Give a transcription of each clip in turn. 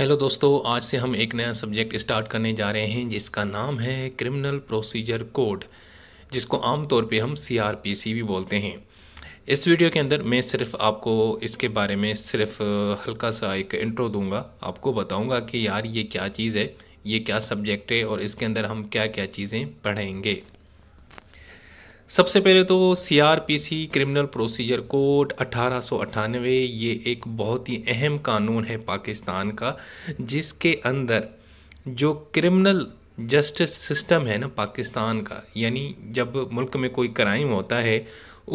hello दोस्तों आज से हम एक नया सब्जेक्ट स्टार्ट करने जा रहे हैं जिसका नाम है क्रिमिनल प्रोसीजर कोड जिसको आमतौर पे हम सी भी बोलते हैं इस वीडियो के अंदर मैं सिर्फ आपको इसके बारे में सिर्फ हल्का सा एक इंट्रो दूंगा आपको बताऊंगा कि यार ये क्या चीज़ है ये क्या सब्जेक्ट है और इसके अंदर हम क्या क्या चीज़ें पढ़ेंगे सबसे पहले तो सीआरपीसी क्रिमिनल प्रोसीजर कोड अठारह ये एक बहुत ही अहम कानून है पाकिस्तान का जिसके अंदर जो क्रिमिनल जस्टिस सिस्टम है ना पाकिस्तान का यानी जब मुल्क में कोई क्राइम होता है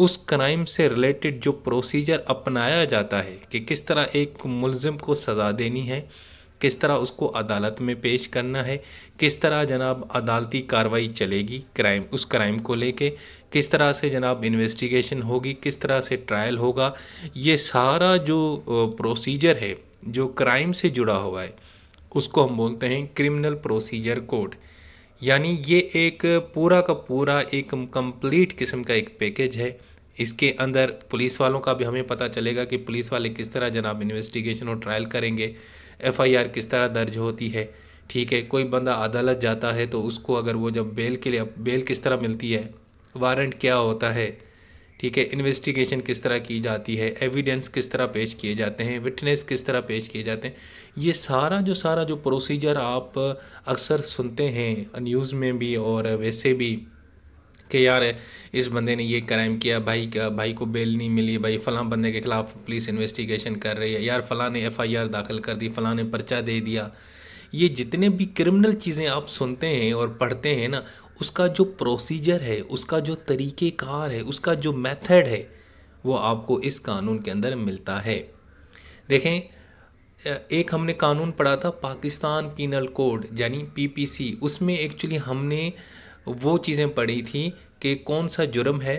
उस क्राइम से रिलेटेड जो प्रोसीजर अपनाया जाता है कि किस तरह एक मुलजिम को सज़ा देनी है किस तरह उसको अदालत में पेश करना है किस तरह जनाब अदालती कार्रवाई चलेगी क्राइम उस क्राइम को लेके किस तरह से जनाब इन्वेस्टिगेशन होगी किस तरह से ट्रायल होगा ये सारा जो प्रोसीजर है जो क्राइम से जुड़ा हुआ है उसको हम बोलते हैं क्रिमिनल प्रोसीजर कोड यानी ये एक पूरा का पूरा एक कंप्लीट किस्म का एक पैकेज है इसके अंदर पुलिस वालों का भी हमें पता चलेगा कि पुलिस वाले किस तरह जनाब इन्वेस्टिगेशन और ट्रायल करेंगे एफआईआर किस तरह दर्ज होती है ठीक है कोई बंदा अदालत जाता है तो उसको अगर वो जब बेल के लिए बेल किस तरह मिलती है वारंट क्या होता है ठीक है इन्वेस्टिगेशन किस तरह की जाती है एविडेंस किस तरह पेश किए जाते हैं विटनेस किस तरह पेश किए जाते हैं ये सारा जो सारा जो प्रोसीजर आप अक्सर सुनते हैं न्यूज़ में भी और वैसे भी कि यार इस बंदे ने ये क्राइम किया भाई का भाई को बेल नहीं मिली भाई फला बंदे के ख़िलाफ़ पुलिस इन्वेस्टिगेशन कर रही है यार फ़लाँ ने एफआईआर दाखिल कर दी फ़लाँ ने पर्चा दे दिया ये जितने भी क्रिमिनल चीज़ें आप सुनते हैं और पढ़ते हैं ना उसका जो प्रोसीजर है उसका जो तरीक़ेकार है उसका जो मेथड है वो आपको इस कानून के अंदर मिलता है देखें एक हमने कानून पढ़ा था पाकिस्तान पीनल कोड यानी पीपीसी उसमें एक्चुअली हमने वो चीज़ें पढ़ी थी कि कौन सा जुर्म है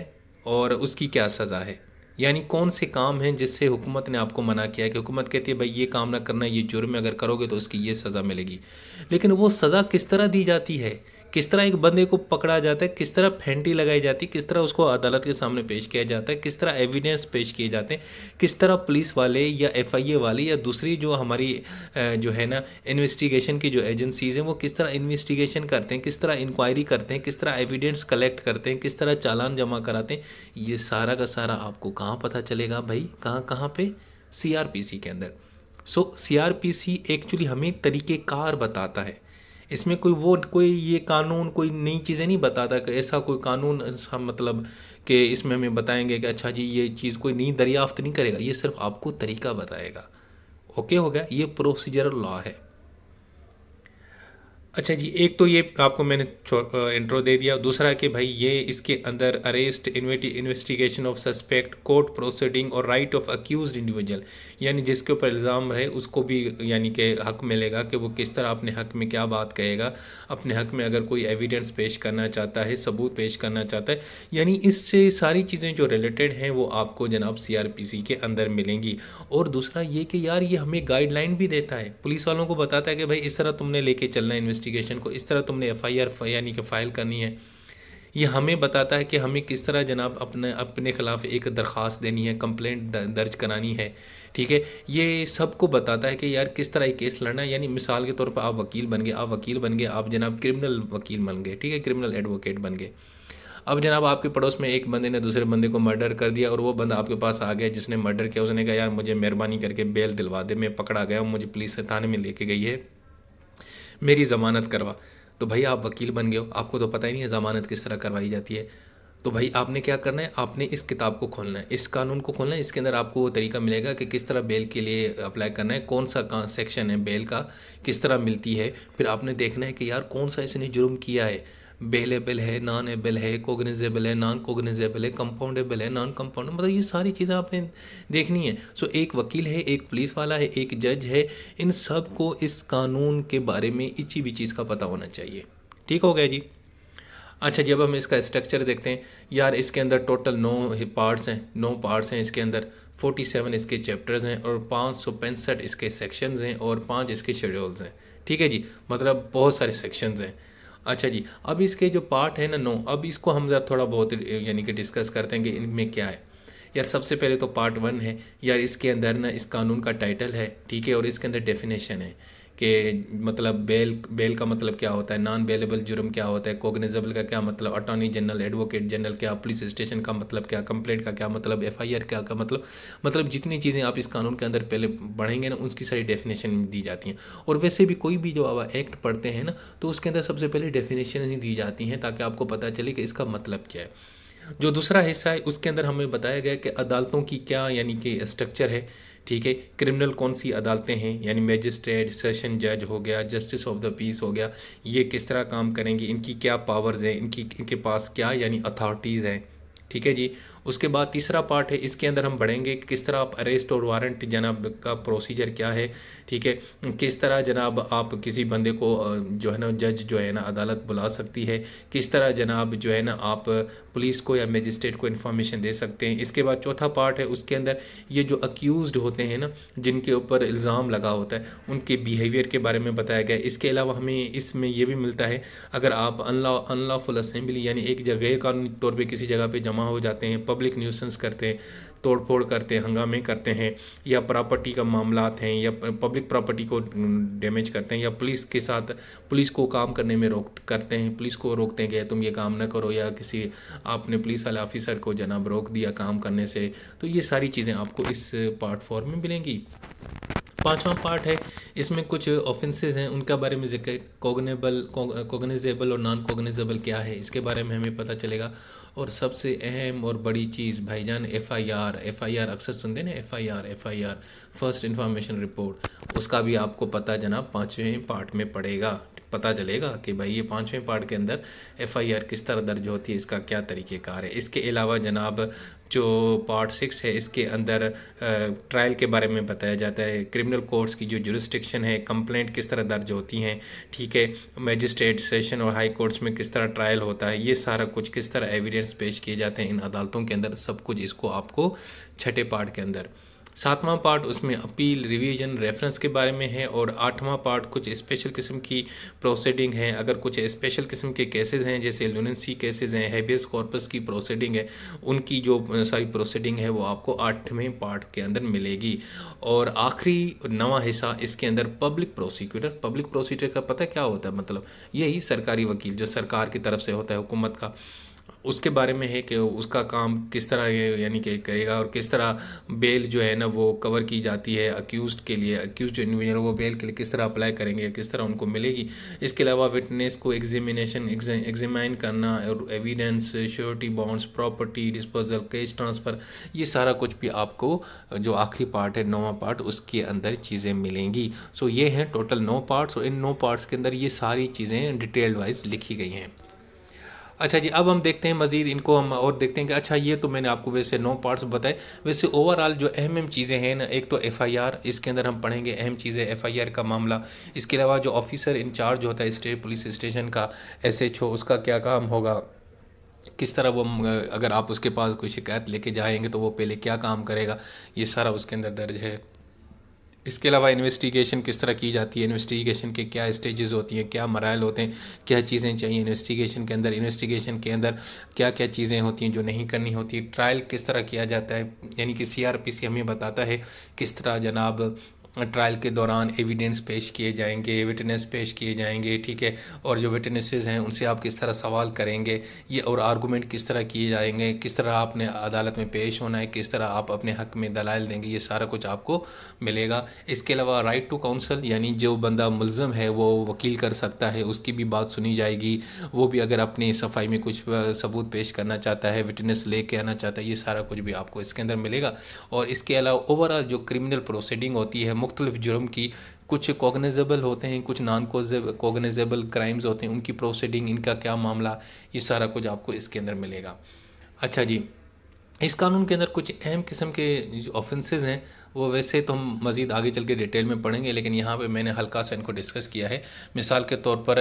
और उसकी क्या सज़ा है यानी कौन से काम हैं जिससे हुकूमत ने आपको मना किया है कि हुकूमत कहती है भाई ये काम ना करना ये जुर्म अगर करोगे तो उसकी ये सज़ा मिलेगी लेकिन वो सज़ा किस तरह दी जाती है किस तरह एक बंदे को पकड़ा जाता है किस तरह फेंटी लगाई जाती है किस तरह उसको अदालत के सामने पेश किया जाता है किस तरह एविडेंस पेश किए जाते हैं किस तरह पुलिस वाले या एफ वाले या दूसरी जो हमारी जो है ना इन्वेस्टिगेशन की जो एजेंसीज़ हैं वो किस तरह इन्वेस्टिगेशन करते हैं किस तरह इंक्वायरी करते हैं किस तरह एविडेंस कलेक्ट करते हैं किस तरह चालान जमा कराते हैं ये सारा का सारा आपको कहाँ पता चलेगा भाई कहाँ कहाँ पे सीआरपीसी के अंदर सो पी सीआरपीसी एक्चुअली हमें तरीक़ेकार बताता है इसमें कोई वो कोई ये कानून कोई नई चीज़ें नहीं बताता कि ऐसा कोई कानून ऐसा मतलब कि इसमें हमें बताएंगे कि अच्छा जी ये चीज़ कोई नई दरियाफ्त नहीं करेगा ये सिर्फ आपको तरीका बताएगा ओके हो गया ये प्रोसीजरल लॉ है अच्छा जी एक तो ये आपको मैंने इंट्रो दे दिया दूसरा कि भाई ये इसके अंदर arrest investigation of suspect court proceeding और राइट ऑफ अक्यूज इंडिविजुअल यानी जिसके ऊपर इल्ज़ाम रहे उसको भी यानी कि हक मिलेगा कि वो किस तरह अपने हक में क्या बात कहेगा अपने हक में अगर कोई एविडेंस पेश करना चाहता है सबूत पेश करना चाहता है यानी इससे सारी चीज़ें जो रिलेटेड हैं वो आपको जनाब सी के अंदर मिलेंगी और दूसरा ये कि यार ये हमें गाइडलाइन भी देता है पुलिस वालों को बताता है कि भाई इस तरह तुमने लेके चलना है इन्वेस्टिगेशन को इस तरह तुमने एफ यानी कि फ़ाइल करनी है ये हमें बताता है कि हमें किस तरह जनाब अपने अपने ख़िलाफ़ एक दरख्वास्त देनी है कंप्लेंट दर्ज करानी है ठीक है ये सबको बताता है कि यार किस तरह केस लड़ना है यानी मिसाल के तौर पर आप वकील बन गए आप वकील बन गए आप जनाब क्रिमिनल वकील बन गए ठीक है क्रिमिनल एडवोकेट बन गए अब जनाब आपके पड़ोस में एक बंदे ने दूसरे बंदे को मर्डर कर दिया और वो बंदा आपके पास आ गया जिसने मर्डर किया उसने कहा यार मुझे मेहरबानी करके बेल दिलवा दे मैं पकड़ा गया मुझे पुलिस थाने में लेके गई है मेरी ज़मानत करवा तो भाई आप वकील बन गए हो आपको तो पता ही नहीं है ज़मानत किस तरह करवाई जाती है तो भाई आपने क्या करना है आपने इस किताब को खोलना है इस कानून को खोलना है इसके अंदर आपको वो तरीका मिलेगा कि किस तरह बेल के लिए अप्लाई करना है कौन सा सेक्शन है बेल का किस तरह मिलती है फिर आपने देखना है कि यार कौन सा इसने जुर्म किया है बेलेबल है नॉन एबल है कोगनीजेबल है नॉन कोगनीजेबल है कंपाउंडेबल है नॉन कंपाउंड मतलब ये सारी चीज़ें आपने देखनी है सो so, एक वकील है एक पुलिस वाला है एक जज है इन सब को इस कानून के बारे में इची भी चीज़ का पता होना चाहिए ठीक हो गया जी अच्छा जब हम इसका स्ट्रक्चर देखते हैं यार इसके अंदर टोटल नौ पार्ट्स हैं नौ पार्ट्स हैं इसके अंदर फोर्टी सेवन इसके चैप्टर्स हैं और पाँच सौ पैंसठ इसके सेक्शंस हैं और पाँच इसके शेड्यूल्स हैं ठीक है जी मतलब बहुत सारे सेक्शंस हैं अच्छा जी अब इसके जो पार्ट है ना नो अब इसको हम ज़रा थोड़ा बहुत यानी कि डिस्कस करते हैं कि इनमें क्या है यार सबसे पहले तो पार्ट वन है यार इसके अंदर ना इस कानून का टाइटल है ठीक है और इसके अंदर डेफिनेशन है कि मतलब बेल बेल का मतलब क्या होता है नॉन बेलेबल जुर्म क्या होता है कोगनेजेबल का क्या मतलब अटॉर्नी जनरल एडवोकेट जनरल क्या पुलिस स्टेशन का मतलब क्या कंप्लेंट का क्या मतलब एफ आई आर क्या का मतलब मतलब जितनी चीज़ें आप इस कानून के अंदर पहले बढ़ेंगे ना उसकी सारी डेफिनेशन दी जाती हैं और वैसे भी कोई भी जो आप एक्ट पढ़ते हैं ना तो उसके अंदर सबसे पहले डेफिनेशन ही दी जाती हैं ताकि आपको पता चले कि इसका मतलब क्या है जो दूसरा हिस्सा है उसके अंदर हमें बताया गया कि अदालतों की क्या यानी कि स्ट्रक्चर है ठीक है क्रिमिनल कौन सी अदालतें हैं यानी मैजिस्ट्रेट सेशन जज हो गया जस्टिस ऑफ द पीस हो गया ये किस तरह काम करेंगे इनकी क्या पावर्स हैं इनकी इनके पास क्या यानी अथॉरिटीज़ हैं ठीक है जी उसके बाद तीसरा पार्ट है इसके अंदर हम बढ़ेंगे कि किस तरह आप अरेस्ट और वारंट जनाब का प्रोसीजर क्या है ठीक है किस तरह जनाब आप किसी बंदे को जो है ना जज जो है ना अदालत बुला सकती है किस तरह जनाब जो है ना आप पुलिस को या मजिस्ट्रेट को इन्फॉर्मेशन दे सकते हैं इसके बाद चौथा पार्ट है उसके अंदर ये जो अक्यूज़ होते हैं ना जिनके ऊपर इल्ज़ाम लगा होता है उनके बिहेवियर के बारे में बताया गया इसके अलावा हमें इसमें यह भी मिलता है अगर आप अनलॉ अनलॉफुल असम्बली यानी एक जगह कानूनी तौर पर किसी जगह पर जमा हो जाते हैं पब पब्लिक न्यूसेंस करते हैं तोड़फोड़ करते हैं हंगामे करते हैं या प्रॉपर्टी का मामला हैं या पब्लिक प्रॉपर्टी को डैमेज करते हैं या पुलिस के साथ पुलिस को काम करने में रोक करते हैं पुलिस को रोकते हैं कि तुम ये काम ना करो या किसी आपने पुलिस वाले ऑफिसर को जनाब रोक दिया काम करने से तो ये सारी चीज़ें आपको इस पार्ट फॉर में मिलेंगी पांचवा पार्ट है इसमें कुछ ऑफेंसेस हैं उनका बारे में जिक्र कोगनेबल कोगनेजेबल और नॉन कोगनेजेबल क्या है इसके बारे में हमें पता चलेगा और सबसे अहम और बड़ी चीज़ भाईजान F I R F I R अक्सर सुनते ना F I R F I R first information report उसका भी आपको पता जनाब पाँचवें पार्ट में पड़ेगा पता चलेगा कि भाई ये पाँचवें पार्ट के अंदर एफ़ आई आर किस तरह दर्ज होती है इसका क्या तरीक़ेकार है इसके अलावा जनाब जो पार्ट सिक्स है इसके अंदर ट्रायल के बारे में बताया जाता है क्रिमिनल कोर्ट्स की जो जुरिस्टिक्शन है कंप्लेंट किस तरह दर्ज होती हैं ठीक है मैजिस्ट्रेट सेशन और हाई कोर्ट्स में किस तरह ट्रायल होता है ये सारा कुछ किस तरह एविडेंस केस पेश किए जाते हैं इन अदालतों के अंदर सब कुछ इसको आपको छठे पार्ट के अंदर सातवां पार्ट उसमें अपील रिवीजन रेफरेंस के बारे में है और आठवां पार्ट कुछ स्पेशल किस्म की प्रोसीडिंग है अगर कुछ स्पेशल किस्म के केसेस हैं जैसे लुनेंसी केसेस हैं हैबियस कॉर्पस की प्रोसीडिंग है उनकी जो सारी प्रोसीडिंग है वो आपको आठवें पार्ट के अंदर मिलेगी और आखिरी नवा हिस्सा इसके अंदर पब्लिक प्रोसिक्यूटर पब्लिक प्रोसीक्यूटर का पता क्या होता है मतलब यही सरकारी वकील जो सरकार की तरफ से होता है हुकूमत का उसके बारे में है कि उसका काम किस तरह ये यानी कि करेगा और किस तरह बेल जो है ना वो कवर की जाती है अक्यूज़ के लिए अक्यूज़ जो इंडिविजुअल वो बेल के लिए किस तरह अप्लाई करेंगे किस तरह उनको मिलेगी इसके अलावा विटनेस को एग्जामिनेशन एग्जामाइन करना और evidence surety bonds property disposal cash transfer ये सारा कुछ भी आपको जो आखिरी पार्ट है नौवा पार्ट उसके अंदर चीज़ें मिलेंगी सो ये हैं टोटल नौ पार्ट्स और इन नौ पार्ट्स के अंदर ये सारी चीज़ें डिटेल वाइज लिखी गई हैं अच्छा जी अब हम देखते हैं मज़ीद इनको हम और देखते हैं कि अच्छा ये तो मैंने आपको वैसे नौ पार्ट्स बताए वैसे ओवरऑल जो अहम अहम चीज़ें हैं ना एक तो एफ़ आई आर इसके अंदर हम पढ़ेंगे अहम चीज़ें एफ़ आई आर का मामला इसके अलावा जो ऑफिसर इंचार्ज होता है स्टेट पुलिस स्टेशन का एस एच ओ उसका क्या काम होगा किस तरह वो अगर आप उसके पास कोई शिकायत लेके जाएंगे तो वो पहले क्या काम करेगा ये सारा उसके अंदर दर्ज है इसके अलावा इन्वेस्टिगेशन किस तरह की जाती है इन्वेस्टिगेशन के क्या स्टेजेस होती हैं क्या मरायल होते हैं क्या चीज़ें चाहिए इन्वेस्टिगेशन के अंदर इन्वेस्टिगेशन के अंदर क्या क्या चीज़ें होती हैं जो नहीं करनी होती ट्रायल किस तरह किया जाता है यानी कि सी हमें बताता है किस तरह जनाब ट्रायल के दौरान एविडेंस पेश किए जाएंगे विटनेस पेश किए जाएंगे ठीक है और जो विटनेसेस हैं उनसे आप किस तरह सवाल करेंगे ये और आर्गूमेंट किस तरह किए जाएंगे किस तरह आपने अदालत में पेश होना है किस तरह आप अपने हक में दलाल देंगे ये सारा कुछ आपको मिलेगा इसके अलावा राइट टू काउंसल यानी जो बंदा मुलम है वो वकील कर सकता है उसकी भी बात सुनी जाएगी वो भी अगर अपनी सफाई में कुछ सबूत पेश करना चाहता है विटनेस ले आना चाहता है ये सारा कुछ भी आपको इसके अंदर मिलेगा और इसके अलावा ओवरऑल जो क्रिमिनल प्रोसीडिंग होती है मुख्तलिफ जुर्म की कुछ कॉगनाइजेबल होते हैं कुछ नॉन कॉगनाइजेबल क्राइम्स होते हैं उनकी प्रोसीडिंग इनका क्या मामला ये सारा कुछ आपको इसके अंदर मिलेगा अच्छा जी इस कानून के अंदर कुछ अहम किस्म के जो ऑफेंसेज हैं वो वैसे तो हम मज़ीद आगे चल के डिटेल में पढ़ेंगे लेकिन यहाँ पे मैंने हल्का सा इनको डिस्कस किया है मिसाल के तौर पर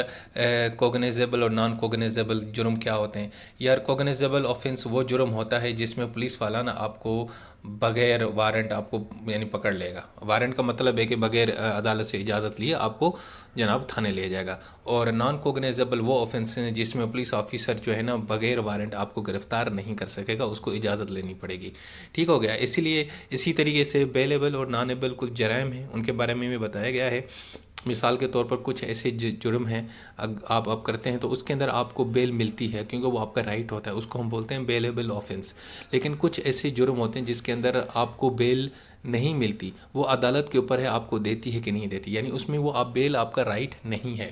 कोगनाइजेबल और नॉन कोगनाइजेबल जुर्म क्या होते हैं यार कोगनाइजेबल ऑफेंस वो जुर्म होता है जिसमें पुलिस वाला ना आपको बगैर वारंट आपको यानी पकड़ लेगा वारंट का मतलब है कि बगैर अदालत से इजाज़त लिए आपको जनाब थाने ले जाएगा और नॉन कोगनाइजेबल वो ऑफेंस हैं जिसमें पुलिस ऑफिसर जो है ना बगैर वारंट आपको गिरफ़्तार नहीं कर सकेगा उसको इजाज़त लेनी पड़ेगी ठीक हो गया इसीलिए इसी तरीके से बेलेबल और एबल कुछ जराइम हैं उनके बारे में भी बताया गया है मिसाल के तौर पर कुछ ऐसे जुर्म हैं आप आप करते हैं तो उसके अंदर आपको बेल मिलती है क्योंकि वो आपका राइट होता है उसको हम बोलते हैं बेलेबल ऑफेंस लेकिन कुछ ऐसे जुर्म होते हैं जिसके अंदर आपको बेल नहीं मिलती वो अदालत के ऊपर है आपको देती है कि नहीं देती यानी उसमें वो आप बेल आपका राइट नहीं है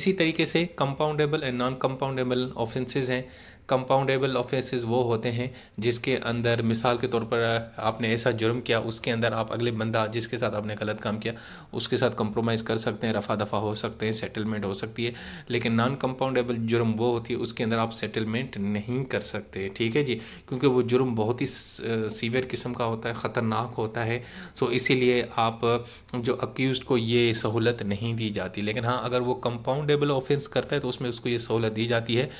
इसी तरीके से compoundable and non compoundable offences हैं कंपाउंडेबल ऑफेंसेस वो होते हैं जिसके अंदर मिसाल के तौर पर आपने ऐसा जुर्म किया उसके अंदर आप अगले बंदा जिसके साथ आपने गलत काम किया उसके साथ कंप्रोमाइज़ कर सकते हैं रफा दफ़ा हो सकते हैं सेटलमेंट हो सकती है लेकिन नॉन कंपाउंडेबल जुर्म वो होती है उसके अंदर आप सेटलमेंट नहीं कर सकते ठीक है जी क्योंकि वो जुर्म बहुत ही सीवियर किस्म का होता है ख़तरनाक होता है सो तो इसीलिए आप जो अक्यूज़ को ये सहूलत नहीं दी जाती लेकिन हाँ अगर वो कंपाउंडेबल ऑफेंस करता है तो उसमें उसको ये सहूलत दी जाती है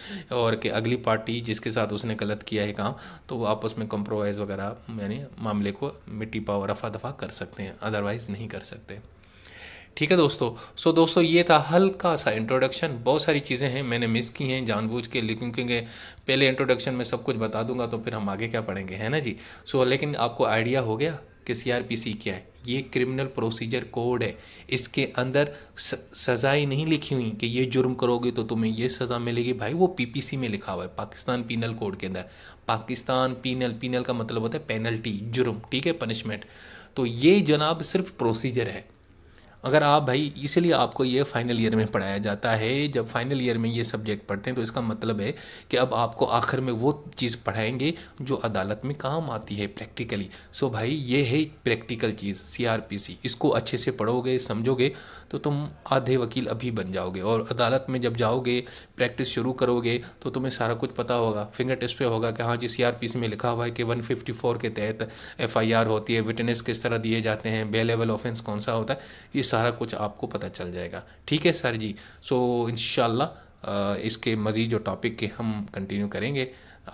और कि अगली पार्टी पार्टी जिसके साथ उसने गलत किया है काम तो वो आपस में कंप्रोमाइज़ वगैरह यानी मामले को मिट्टी पाव रफा दफा कर सकते हैं अदरवाइज़ नहीं कर सकते ठीक है दोस्तों सो दोस्तों ये था हल्का सा इंट्रोडक्शन बहुत सारी चीज़ें हैं मैंने मिस की हैं जानबूझ के लेकिन क्योंकि पहले इंट्रोडक्शन में सब कुछ बता दूंगा तो फिर हम आगे क्या पढ़ेंगे है ना जी सो लेकिन आपको आइडिया हो गया कि सीआरपीसी क्या है ये क्रिमिनल प्रोसीजर कोड है इसके अंदर सज़ाएँ नहीं लिखी हुई कि ये जुर्म करोगे तो तुम्हें ये सज़ा मिलेगी भाई वो पीपीसी में लिखा हुआ है पाकिस्तान पीनल कोड के अंदर पाकिस्तान पीनल पीनल का मतलब होता है पेनल्टी जुर्म ठीक है पनिशमेंट तो ये जनाब सिर्फ प्रोसीजर है अगर आप भाई इसीलिए आपको ये फाइनल ईयर में पढ़ाया जाता है जब फाइनल ईयर में ये सब्जेक्ट पढ़ते हैं तो इसका मतलब है कि अब आपको आखिर में वो चीज़ पढ़ाएंगे जो अदालत में काम आती है प्रैक्टिकली सो भाई ये है प्रैक्टिकल चीज़ सी इसको अच्छे से पढ़ोगे समझोगे तो तुम आधे वकील अभी बन जाओगे और अदालत में जब जाओगे प्रैक्टिस शुरू करोगे तो तुम्हें सारा कुछ पता होगा फिंगर टिप्स पे होगा कि हाँ जी सी में लिखा हुआ है कि 154 के तहत एफआईआर होती है विटनेस किस तरह दिए जाते हैं बे लेवल ऑफेंस कौन सा होता है ये सारा कुछ आपको पता चल जाएगा ठीक है सर जी सो इन इसके मज़ीद जो टॉपिक के हम कंटिन्यू करेंगे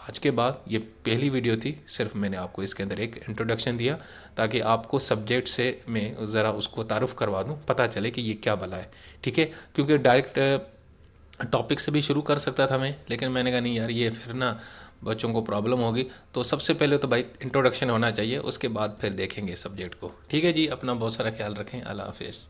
आज के बाद ये पहली वीडियो थी सिर्फ मैंने आपको इसके अंदर एक इंट्रोडक्शन दिया ताकि आपको सब्जेक्ट से मैं ज़रा उसको तारफ़ करवा दूँ पता चले कि ये क्या भला है ठीक है क्योंकि डायरेक्ट टॉपिक से भी शुरू कर सकता था मैं लेकिन मैंने कहा नहीं यार ये फिर ना बच्चों को प्रॉब्लम होगी तो सबसे पहले तो भाई इंट्रोडक्शन होना चाहिए उसके बाद फिर देखेंगे सब्जेक्ट को ठीक है जी अपना बहुत सारा ख्याल रखें अल्लाह हाफिज़